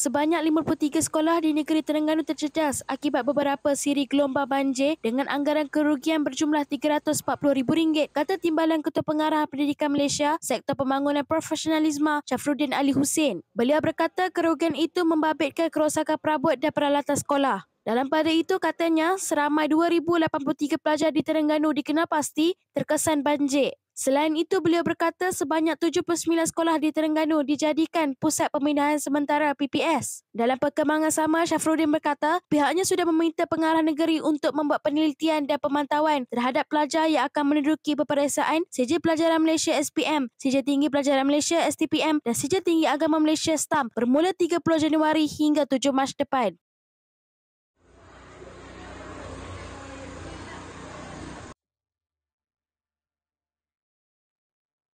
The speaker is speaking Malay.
Sebanyak 53 sekolah di negeri Terengganu tercecas akibat beberapa siri gelombang banjir dengan anggaran kerugian berjumlah RM340,000, kata Timbalan Ketua Pengarah Pendidikan Malaysia Sektor Pembangunan Profesionalisme Syafruddin Ali Hussein. Beliau berkata kerugian itu membabitkan kerosakan perabot dan peralatan sekolah. Dalam pada itu katanya, seramai 2,083 pelajar di Terengganu dikenal pasti terkesan banjir. Selain itu, beliau berkata sebanyak 79 sekolah di Terengganu dijadikan pusat pemindahan sementara PPS. Dalam perkembangan sama, Syafruddin berkata pihaknya sudah meminta pengarah negeri untuk membuat penelitian dan pemantauan terhadap pelajar yang akan meneduki peperiksaan Sijil Pelajaran Malaysia SPM, Sijil Tinggi Pelajaran Malaysia STPM dan Sijil Tinggi Agama Malaysia STAM bermula 30 Januari hingga 7 Mac depan.